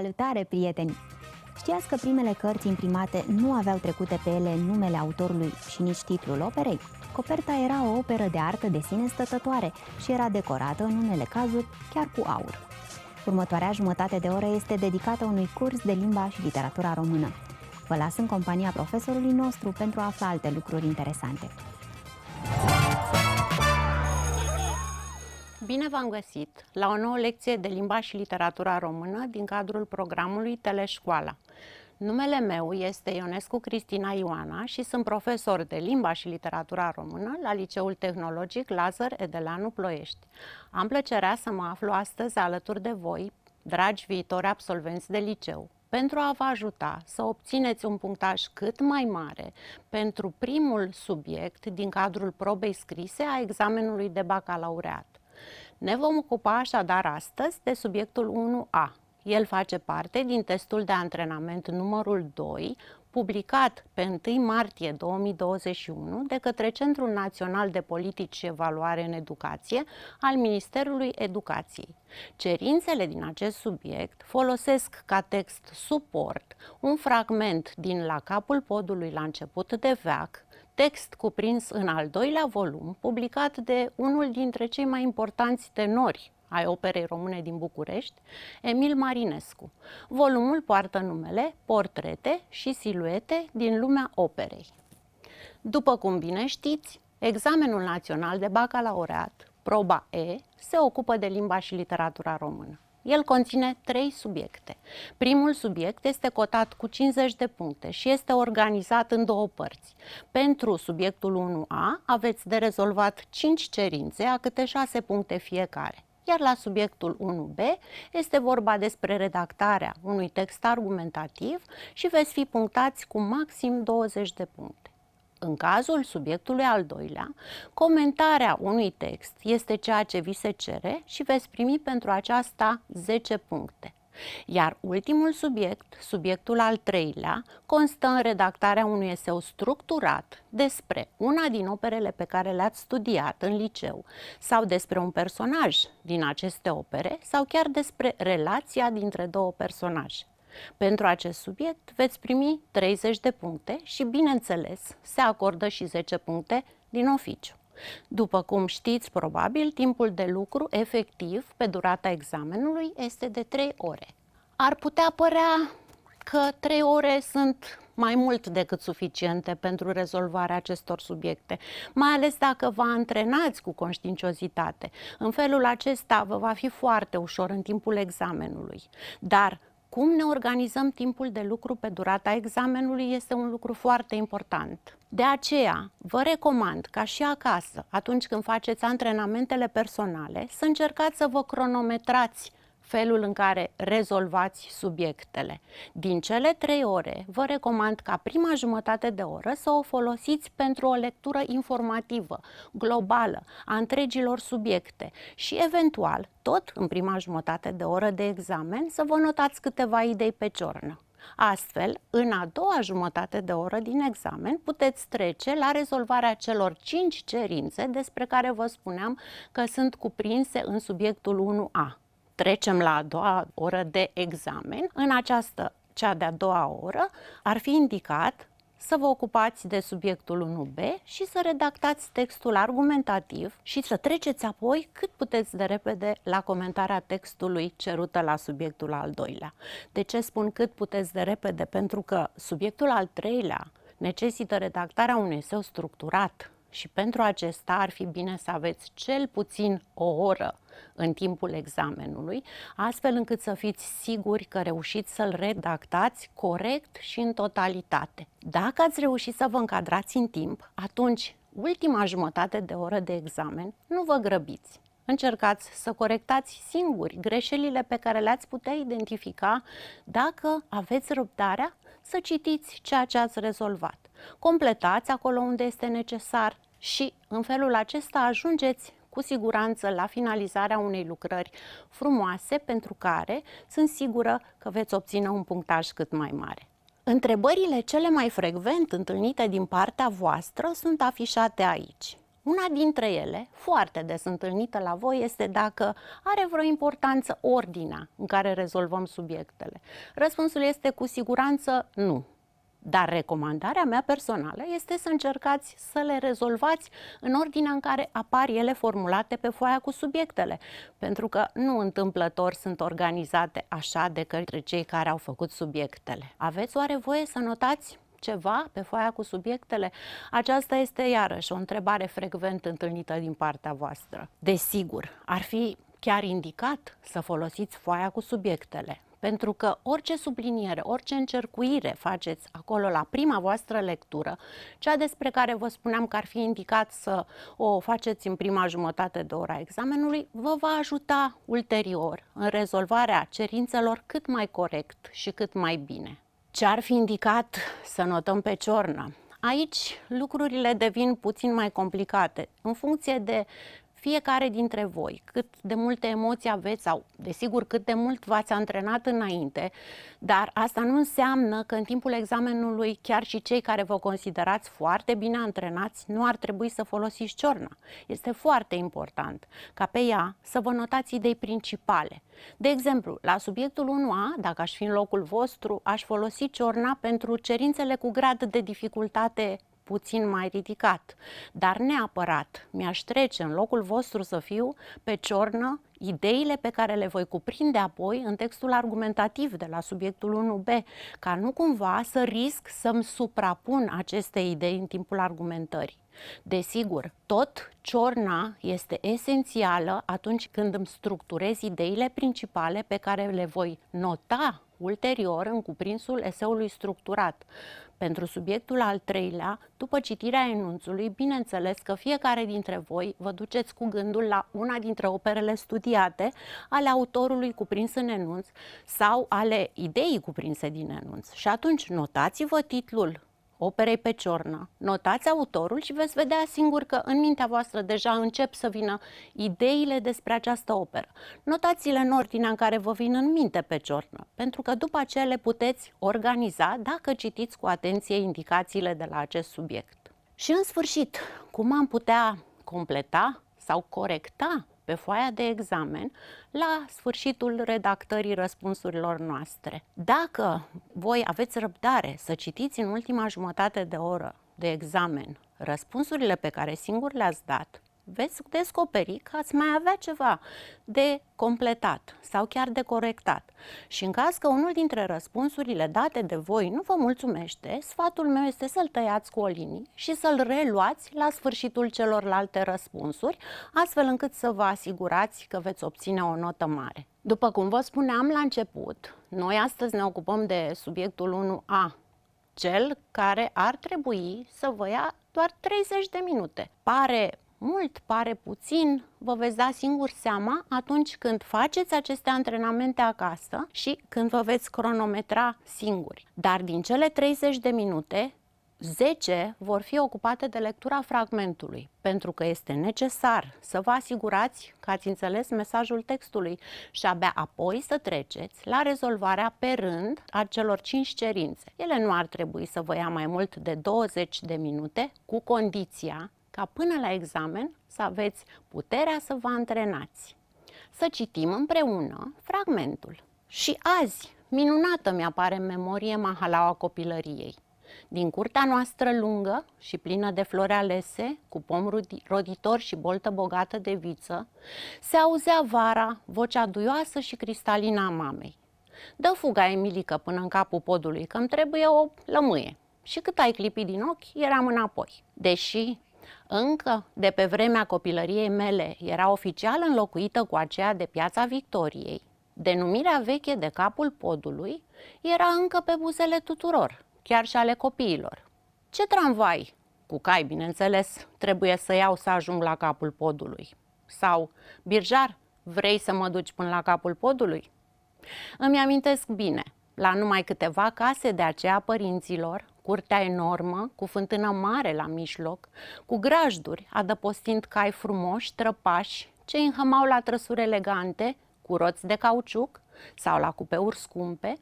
Salutare, prieteni! Știați că primele cărți imprimate nu aveau trecute pe ele numele autorului și nici titlul operei? Coperta era o operă de artă de sine stătătoare și era decorată, în unele cazuri, chiar cu aur. Următoarea jumătate de oră este dedicată unui curs de limba și literatura română. Vă las în compania profesorului nostru pentru a afla alte lucruri interesante. Bine v-am găsit la o nouă lecție de limba și literatura română din cadrul programului Teleșcoala. Numele meu este Ionescu Cristina Ioana și sunt profesor de limba și literatura română la Liceul Tehnologic Lazar Edelanu Ploiești. Am plăcerea să mă aflu astăzi alături de voi, dragi viitori absolvenți de liceu pentru a vă ajuta să obțineți un punctaj cât mai mare pentru primul subiect din cadrul probei scrise a examenului de bacalaureat. Ne vom ocupa așadar astăzi de subiectul 1A. El face parte din testul de antrenament numărul 2, publicat pe 1 martie 2021 de către Centrul Național de Politici și Evaluare în Educație al Ministerului Educației. Cerințele din acest subiect folosesc ca text suport un fragment din La capul podului la început de veac text cuprins în al doilea volum, publicat de unul dintre cei mai importanți tenori ai operei române din București, Emil Marinescu. Volumul poartă numele Portrete și siluete din lumea operei. După cum bine știți, examenul național de bacalaureat, proba E, se ocupă de limba și literatura română. El conține trei subiecte. Primul subiect este cotat cu 50 de puncte și este organizat în două părți. Pentru subiectul 1A aveți de rezolvat 5 cerințe, a câte 6 puncte fiecare iar la subiectul 1b este vorba despre redactarea unui text argumentativ și veți fi punctați cu maxim 20 de puncte. În cazul subiectului al doilea, comentarea unui text este ceea ce vi se cere și veți primi pentru aceasta 10 puncte. Iar ultimul subiect, subiectul al treilea, constă în redactarea unui eseu structurat despre una din operele pe care le-ați studiat în liceu sau despre un personaj din aceste opere sau chiar despre relația dintre două personaje. Pentru acest subiect veți primi 30 de puncte și, bineînțeles, se acordă și 10 puncte din oficiu. După cum știți, probabil, timpul de lucru efectiv pe durata examenului este de 3 ore. Ar putea părea că 3 ore sunt mai mult decât suficiente pentru rezolvarea acestor subiecte, mai ales dacă vă antrenați cu conștiinciozitate. În felul acesta vă va fi foarte ușor în timpul examenului. Dar cum ne organizăm timpul de lucru pe durata examenului este un lucru foarte important. De aceea, vă recomand ca și acasă, atunci când faceți antrenamentele personale, să încercați să vă cronometrați felul în care rezolvați subiectele. Din cele trei ore, vă recomand ca prima jumătate de oră să o folosiți pentru o lectură informativă, globală, a întregilor subiecte și, eventual, tot în prima jumătate de oră de examen, să vă notați câteva idei pe ciornă. Astfel, în a doua jumătate de oră din examen, puteți trece la rezolvarea celor 5 cerințe despre care vă spuneam că sunt cuprinse în subiectul 1A trecem la a doua oră de examen, în această, cea de-a doua oră, ar fi indicat să vă ocupați de subiectul 1B și să redactați textul argumentativ și să treceți apoi cât puteți de repede la comentarea textului cerută la subiectul al doilea. De ce spun cât puteți de repede? Pentru că subiectul al treilea necesită redactarea unui său structurat și pentru acesta ar fi bine să aveți cel puțin o oră în timpul examenului, astfel încât să fiți siguri că reușiți să-l redactați corect și în totalitate. Dacă ați reușit să vă încadrați în timp, atunci ultima jumătate de oră de examen nu vă grăbiți. Încercați să corectați singuri greșelile pe care le-ați putea identifica dacă aveți răbdarea să citiți ceea ce ați rezolvat. Completați acolo unde este necesar și în felul acesta ajungeți cu siguranță la finalizarea unei lucrări frumoase, pentru care sunt sigură că veți obține un punctaj cât mai mare. Întrebările cele mai frecvent întâlnite din partea voastră sunt afișate aici. Una dintre ele, foarte des întâlnită la voi, este dacă are vreo importanță ordinea în care rezolvăm subiectele. Răspunsul este cu siguranță nu. Dar recomandarea mea personală este să încercați să le rezolvați în ordinea în care apar ele formulate pe foaia cu subiectele, pentru că nu întâmplător sunt organizate așa de către cei care au făcut subiectele. Aveți oare voie să notați ceva pe foaia cu subiectele? Aceasta este iarăși o întrebare frecvent întâlnită din partea voastră. Desigur, ar fi chiar indicat să folosiți foaia cu subiectele, pentru că orice subliniere, orice încercuire faceți acolo la prima voastră lectură, cea despre care vă spuneam că ar fi indicat să o faceți în prima jumătate de ora examenului, vă va ajuta ulterior în rezolvarea cerințelor cât mai corect și cât mai bine. Ce ar fi indicat să notăm pe ciornă? Aici lucrurile devin puțin mai complicate. În funcție de fiecare dintre voi, cât de multe emoții aveți sau, desigur, cât de mult v-ați antrenat înainte, dar asta nu înseamnă că în timpul examenului chiar și cei care vă considerați foarte bine antrenați nu ar trebui să folosiți ciorna. Este foarte important ca pe ea să vă notați idei principale. De exemplu, la subiectul 1A, dacă aș fi în locul vostru, aș folosi ciorna pentru cerințele cu grad de dificultate puțin mai ridicat, dar neapărat mi-aș trece în locul vostru să fiu pe ciornă ideile pe care le voi cuprinde apoi în textul argumentativ de la subiectul 1b, ca nu cumva să risc să-mi suprapun aceste idei în timpul argumentării. Desigur, tot ciorna este esențială atunci când îmi structurez ideile principale pe care le voi nota ulterior în cuprinsul eseului structurat. Pentru subiectul al treilea, după citirea enunțului, bineînțeles că fiecare dintre voi vă duceți cu gândul la una dintre operele studiate ale autorului cuprins în enunț sau ale ideii cuprinse din enunț. Și atunci notați-vă titlul operei pe ciornă. Notați autorul și veți vedea singur că în mintea voastră deja încep să vină ideile despre această operă. Notați-le în ordinea în care vă vin în minte pe ciornă, pentru că după aceea le puteți organiza dacă citiți cu atenție indicațiile de la acest subiect. Și în sfârșit, cum am putea completa sau corecta pe foaia de examen la sfârșitul redactării răspunsurilor noastre. Dacă voi aveți răbdare să citiți în ultima jumătate de oră de examen răspunsurile pe care singur le-ați dat, veți descoperi că ați mai avea ceva de completat sau chiar de corectat. Și în caz că unul dintre răspunsurile date de voi nu vă mulțumește, sfatul meu este să-l tăiați cu o linie și să-l reluați la sfârșitul celorlalte răspunsuri, astfel încât să vă asigurați că veți obține o notă mare. După cum vă spuneam la început, noi astăzi ne ocupăm de subiectul 1A, cel care ar trebui să vă ia doar 30 de minute. Pare mult, pare puțin, vă veți da singur seama atunci când faceți aceste antrenamente acasă și când vă veți cronometra singuri. Dar din cele 30 de minute, 10 vor fi ocupate de lectura fragmentului, pentru că este necesar să vă asigurați că ați înțeles mesajul textului și abia apoi să treceți la rezolvarea pe rând a celor 5 cerințe. Ele nu ar trebui să vă ia mai mult de 20 de minute, cu condiția ca până la examen să aveți puterea să vă antrenați. Să citim împreună fragmentul. Și azi, minunată mi-apare în memorie mahalaua copilăriei. Din curtea noastră lungă și plină de flori alese, cu pom roditor și boltă bogată de viță, se auzea vara vocea duioasă și cristalina a mamei. Dă fuga, Emilică, până în capul podului, că-mi trebuie o lămâie. Și cât ai clipit din ochi, eram înapoi. Deși încă de pe vremea copilăriei mele era oficial înlocuită cu aceea de Piața Victoriei. Denumirea veche de capul podului era încă pe buzele tuturor, chiar și ale copiilor. Ce tramvai? Cu cai, bineînțeles, trebuie să iau să ajung la capul podului. Sau, birjar, vrei să mă duci până la capul podului? Îmi amintesc bine, la numai câteva case de aceea părinților, curtea enormă, cu fântână mare la mijloc, cu grajduri, adăpostind cai frumoși, trăpași, ce înhămau la trăsuri elegante, cu roți de cauciuc sau la cupeuri scumpe,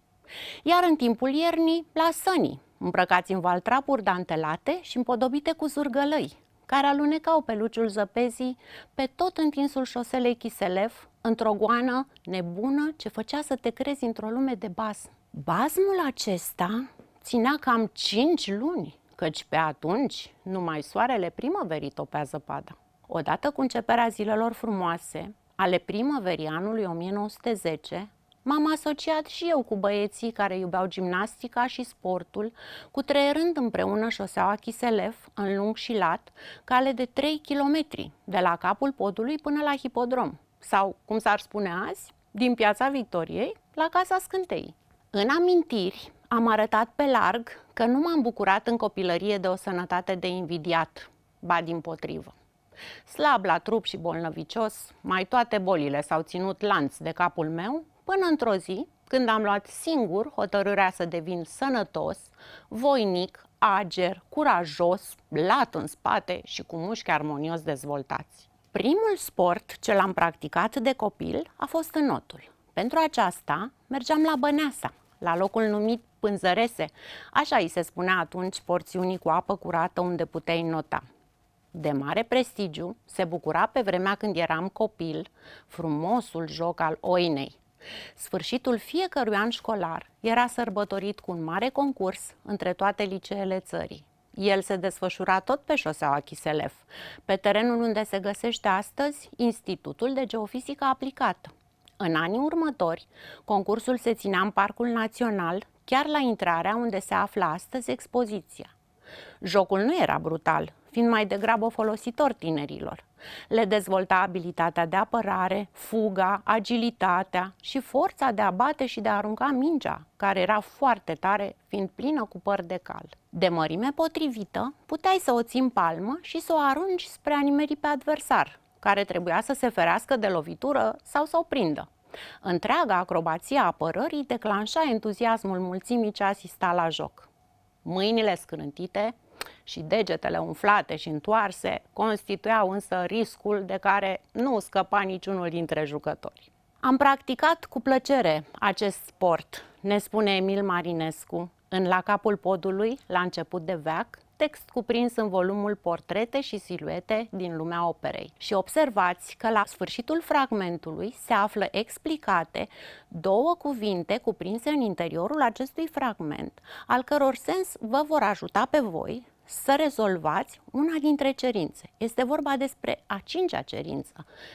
iar în timpul iernii, la sănii, îmbrăcați în valtrapuri dantelate și împodobite cu zurgălăi, care alunecau pe luciul zăpezii pe tot întinsul șoselei Chiselef, într-o goană nebună ce făcea să te crezi într-o lume de bas. Bazmul acesta ținea cam 5 luni, căci pe atunci numai soarele primăverii topea zăpada. Odată cu începerea zilelor frumoase, ale primăverii anului 1910, m-am asociat și eu cu băieții care iubeau gimnastica și sportul, cu rând împreună șoseaua Chiselef în lung și lat, cale de 3 km, de la capul podului până la hipodrom, sau, cum s-ar spune azi, din piața Victoriei la Casa Scânteii. În amintiri am arătat pe larg că nu m-am bucurat în copilărie de o sănătate de invidiat, ba din potrivă. Slab la trup și bolnăvicios, mai toate bolile s-au ținut lanț de capul meu, până într-o zi, când am luat singur hotărârea să devin sănătos, voinic, ager, curajos, lat în spate și cu mușchi armonios dezvoltați. Primul sport ce l-am practicat de copil a fost înotul. Pentru aceasta mergeam la Băneasa, la locul numit pânzărese. Așa îi se spunea atunci porțiunii cu apă curată unde puteai nota. De mare prestigiu se bucura pe vremea când eram copil frumosul joc al oinei. Sfârșitul fiecărui an școlar era sărbătorit cu un mare concurs între toate liceele țării. El se desfășura tot pe șoseaua Chiselef, pe terenul unde se găsește astăzi Institutul de Geofizică Aplicată. În anii următori, concursul se ținea în Parcul Național, chiar la intrarea unde se află astăzi expoziția. Jocul nu era brutal, fiind mai degrabă folositor tinerilor. Le dezvolta abilitatea de apărare, fuga, agilitatea și forța de a bate și de a arunca mingea, care era foarte tare, fiind plină cu păr de cal. De mărime potrivită, puteai să o ții în palmă și să o arunci spre animerii pe adversar, care trebuia să se ferească de lovitură sau să o prindă. Întreaga acrobație a apărării declanșa entuziasmul mulțimii ce asista la joc. Mâinile scrântite și degetele umflate și întoarse constituiau însă riscul de care nu scăpa niciunul dintre jucători. Am practicat cu plăcere acest sport, ne spune Emil Marinescu, în La capul podului, la început de veac, text cuprins în volumul Portrete și siluete din lumea operei. Și observați că la sfârșitul fragmentului se află explicate două cuvinte cuprinse în interiorul acestui fragment, al căror sens vă vor ajuta pe voi să rezolvați una dintre cerințe. Este vorba despre a cincea cerință.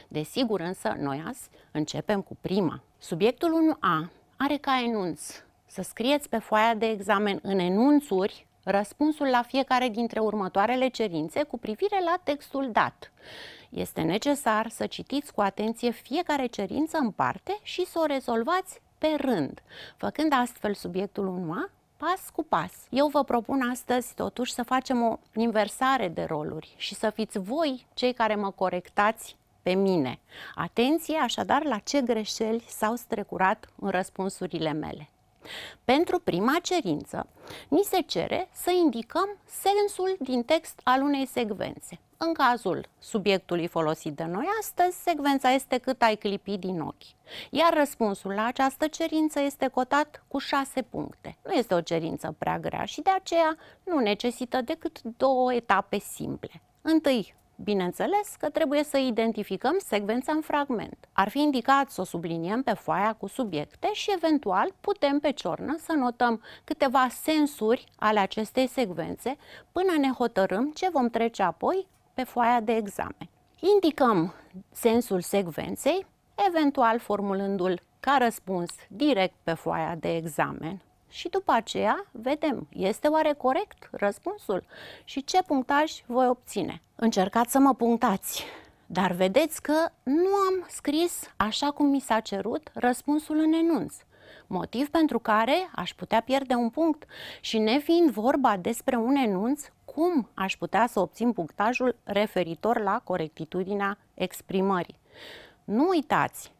Desigur însă, noi azi începem cu prima. Subiectul 1A are ca enunț să scrieți pe foaia de examen în enunțuri răspunsul la fiecare dintre următoarele cerințe cu privire la textul dat. Este necesar să citiți cu atenție fiecare cerință în parte și să o rezolvați pe rând, făcând astfel subiectul unua pas cu pas. Eu vă propun astăzi totuși să facem o inversare de roluri și să fiți voi cei care mă corectați pe mine. Atenție așadar la ce greșeli s-au strecurat în răspunsurile mele. Pentru prima cerință, ni se cere să indicăm sensul din text al unei secvențe. În cazul subiectului folosit de noi astăzi, secvența este cât ai clipi din ochi. Iar răspunsul la această cerință este cotat cu 6 puncte. Nu este o cerință prea grea și de aceea nu necesită decât două etape simple. Întâi, Bineînțeles că trebuie să identificăm secvența în fragment. Ar fi indicat să o subliniem pe foaia cu subiecte și eventual putem pe ciornă să notăm câteva sensuri ale acestei secvențe până ne hotărâm ce vom trece apoi pe foaia de examen. Indicăm sensul secvenței, eventual formulându-l ca răspuns direct pe foaia de examen și după aceea vedem, este oare corect răspunsul și ce punctaj voi obține. Încercați să mă punctați, dar vedeți că nu am scris așa cum mi s-a cerut răspunsul în enunț motiv pentru care aș putea pierde un punct și nefiind vorba despre un enunț, cum aș putea să obțin punctajul referitor la corectitudinea exprimării. Nu uitați,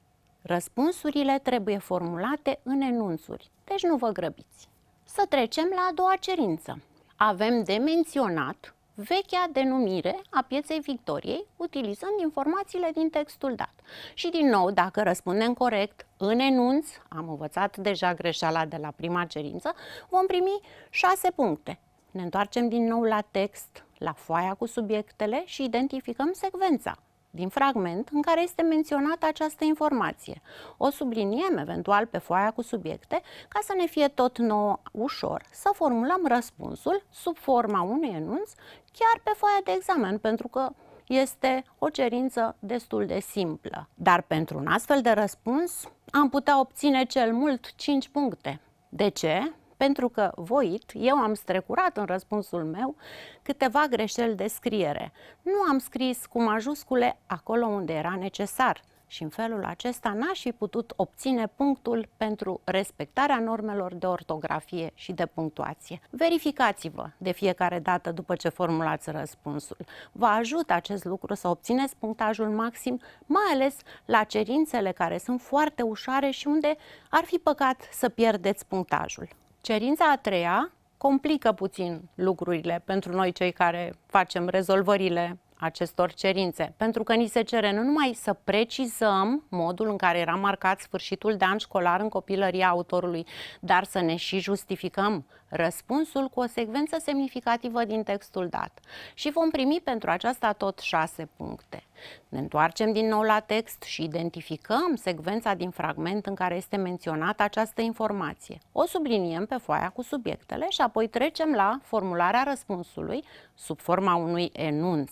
răspunsurile trebuie formulate în enunțuri, deci nu vă grăbiți. Să trecem la a doua cerință. Avem de menționat vechea denumire a pieței Victoriei, utilizând informațiile din textul dat. Și din nou, dacă răspundem corect în enunț, am învățat deja greșeala de la prima cerință, vom primi șase puncte. Ne întoarcem din nou la text, la foaia cu subiectele și identificăm secvența din fragment în care este menționată această informație. O subliniem eventual pe foaia cu subiecte ca să ne fie tot nou ușor să formulăm răspunsul sub forma unui enunț chiar pe foaia de examen, pentru că este o cerință destul de simplă. Dar pentru un astfel de răspuns am putea obține cel mult 5 puncte. De ce? pentru că voit, eu am strecurat în răspunsul meu câteva greșeli de scriere. Nu am scris cu majuscule acolo unde era necesar și în felul acesta n-aș fi putut obține punctul pentru respectarea normelor de ortografie și de punctuație. Verificați-vă de fiecare dată după ce formulați răspunsul. Vă ajută acest lucru să obțineți punctajul maxim, mai ales la cerințele care sunt foarte ușoare și unde ar fi păcat să pierdeți punctajul. Cerința a treia complică puțin lucrurile pentru noi cei care facem rezolvările acestor cerințe, pentru că ni se cere nu numai să precizăm modul în care era marcat sfârșitul de an școlar în copilăria autorului, dar să ne și justificăm răspunsul cu o secvență semnificativă din textul dat. Și vom primi pentru aceasta tot șase puncte. Ne întoarcem din nou la text și identificăm secvența din fragment în care este menționată această informație. O subliniem pe foaia cu subiectele și apoi trecem la formularea răspunsului sub forma unui enunț.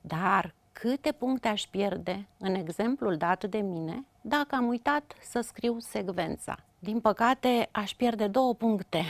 Dar câte puncte aș pierde în exemplul dat de mine dacă am uitat să scriu secvența? Din păcate, aș pierde două puncte.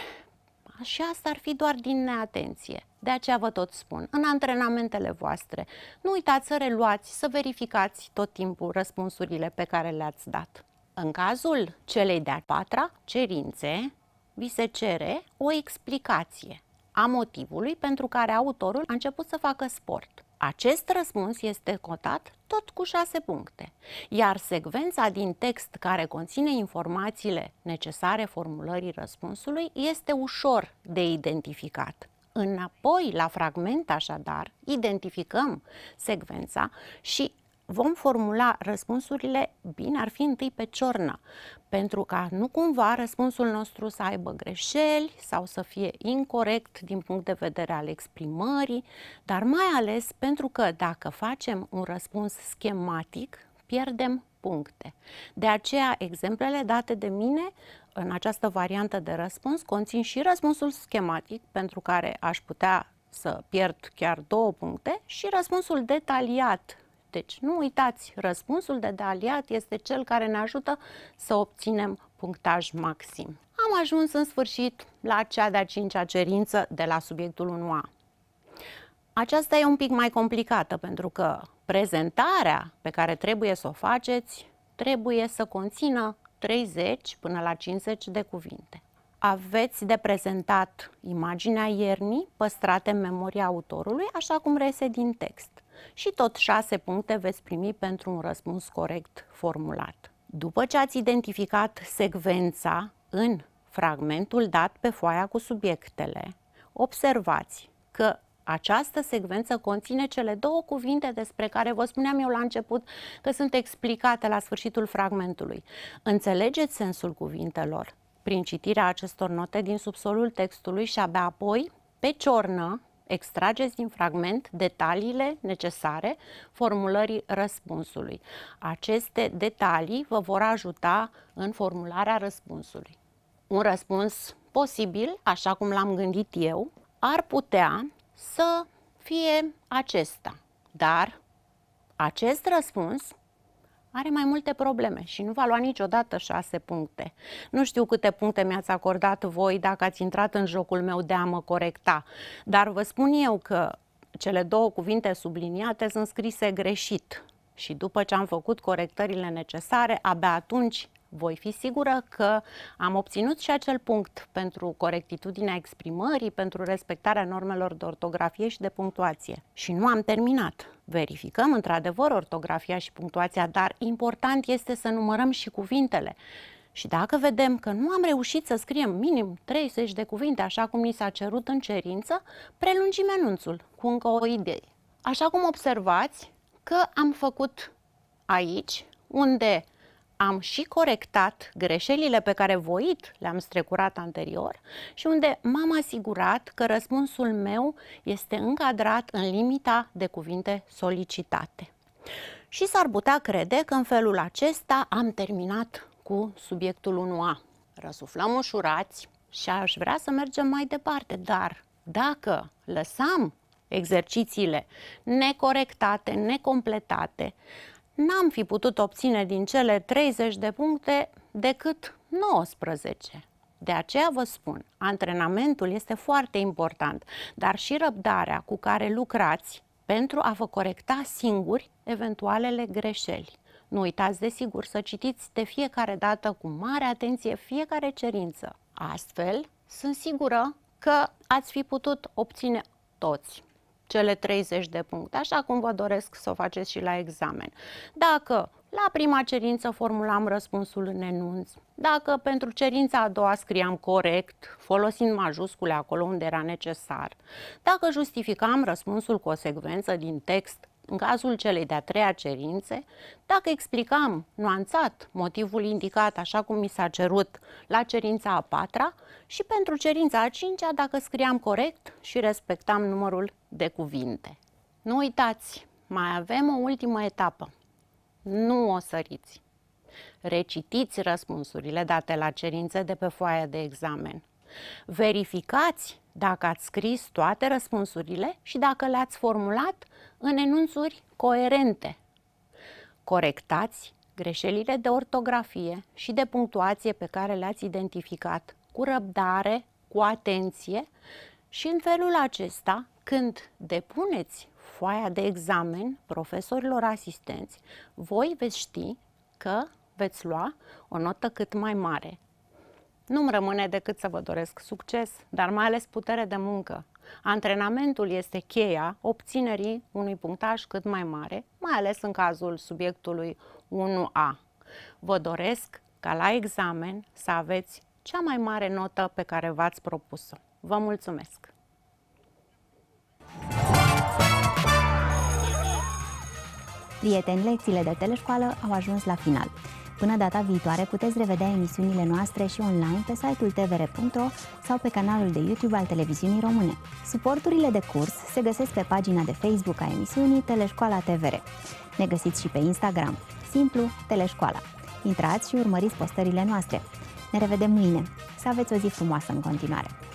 Și asta ar fi doar din neatenție. De aceea vă tot spun, în antrenamentele voastre, nu uitați să reluați, să verificați tot timpul răspunsurile pe care le-ați dat. În cazul celei de-a patra cerințe, vi se cere o explicație a motivului pentru care autorul a început să facă sport. Acest răspuns este cotat tot cu 6 puncte, iar secvența din text care conține informațiile necesare formulării răspunsului este ușor de identificat. Înapoi la fragment, așadar, identificăm secvența și vom formula răspunsurile bine, ar fi întâi pe ciornă, pentru ca nu cumva răspunsul nostru să aibă greșeli sau să fie incorrect din punct de vedere al exprimării, dar mai ales pentru că dacă facem un răspuns schematic, pierdem puncte. De aceea, exemplele date de mine în această variantă de răspuns conțin și răspunsul schematic, pentru care aș putea să pierd chiar două puncte, și răspunsul detaliat deci nu uitați, răspunsul de aliat este cel care ne ajută să obținem punctaj maxim. Am ajuns în sfârșit la cea de-a cincea cerință de la subiectul 1A. Aceasta e un pic mai complicată pentru că prezentarea pe care trebuie să o faceți trebuie să conțină 30 până la 50 de cuvinte. Aveți de prezentat imaginea iernii păstrate în memoria autorului, așa cum rese din text și tot șase puncte veți primi pentru un răspuns corect formulat. După ce ați identificat secvența în fragmentul dat pe foaia cu subiectele, observați că această secvență conține cele două cuvinte despre care vă spuneam eu la început că sunt explicate la sfârșitul fragmentului. Înțelegeți sensul cuvintelor prin citirea acestor note din subsolul textului și abia apoi, pe ciornă, extrageți din fragment detaliile necesare formulării răspunsului. Aceste detalii vă vor ajuta în formularea răspunsului. Un răspuns posibil, așa cum l-am gândit eu, ar putea să fie acesta, dar acest răspuns are mai multe probleme și nu va lua niciodată șase puncte. Nu știu câte puncte mi-ați acordat voi dacă ați intrat în jocul meu de a mă corecta, dar vă spun eu că cele două cuvinte subliniate sunt scrise greșit și după ce am făcut corectările necesare, abia atunci voi fi sigură că am obținut și acel punct pentru corectitudinea exprimării, pentru respectarea normelor de ortografie și de punctuație. Și nu am terminat. Verificăm într-adevăr ortografia și punctuația, dar important este să numărăm și cuvintele. Și dacă vedem că nu am reușit să scriem minim 30 de cuvinte, așa cum ni s-a cerut în cerință, prelungim anunțul cu încă o idee. Așa cum observați că am făcut aici, unde am și corectat greșelile pe care voit le-am strecurat anterior și unde m-am asigurat că răspunsul meu este încadrat în limita de cuvinte solicitate. Și s-ar putea crede că în felul acesta am terminat cu subiectul 1A. Răsuflăm ușurați și aș vrea să mergem mai departe, dar dacă lăsam exercițiile necorectate, necompletate, n-am fi putut obține din cele 30 de puncte decât 19. De aceea vă spun, antrenamentul este foarte important, dar și răbdarea cu care lucrați pentru a vă corecta singuri eventualele greșeli. Nu uitați, desigur, să citiți de fiecare dată cu mare atenție fiecare cerință. Astfel, sunt sigură că ați fi putut obține toți cele 30 de puncte, așa cum vă doresc să o faceți și la examen. Dacă la prima cerință formulam răspunsul în enunț. Dacă pentru cerința a doua scriam corect, folosind majuscule acolo unde era necesar. Dacă justificam răspunsul cu o secvență din text în cazul celei de-a treia cerințe, dacă explicam nuanțat motivul indicat așa cum mi s-a cerut la cerința a patra și pentru cerința a cincea dacă scriam corect și respectam numărul de cuvinte. Nu uitați, mai avem o ultimă etapă. Nu o săriți. Recitiți răspunsurile date la cerințe de pe foaia de examen. Verificați dacă ați scris toate răspunsurile și dacă le-ați formulat în enunțuri coerente. Corectați greșelile de ortografie și de punctuație pe care le-ați identificat cu răbdare, cu atenție și în felul acesta, când depuneți foaia de examen profesorilor asistenți, voi veți ști că veți lua o notă cât mai mare. Nu-mi rămâne decât să vă doresc succes, dar mai ales putere de muncă. Antrenamentul este cheia obținerii unui punctaj cât mai mare, mai ales în cazul subiectului 1A. Vă doresc ca la examen să aveți cea mai mare notă pe care v-ați propus-o. Vă mulțumesc! Prieteni, lecțiile de teleșcoală au ajuns la final. Până data viitoare puteți revedea emisiunile noastre și online pe site-ul tvr.ro sau pe canalul de YouTube al televiziunii române. Suporturile de curs se găsesc pe pagina de Facebook a emisiunii Teleșcoala TVR. Ne găsiți și pe Instagram, simplu Teleșcoala. Intrați și urmăriți postările noastre. Ne revedem mâine. Să aveți o zi frumoasă în continuare!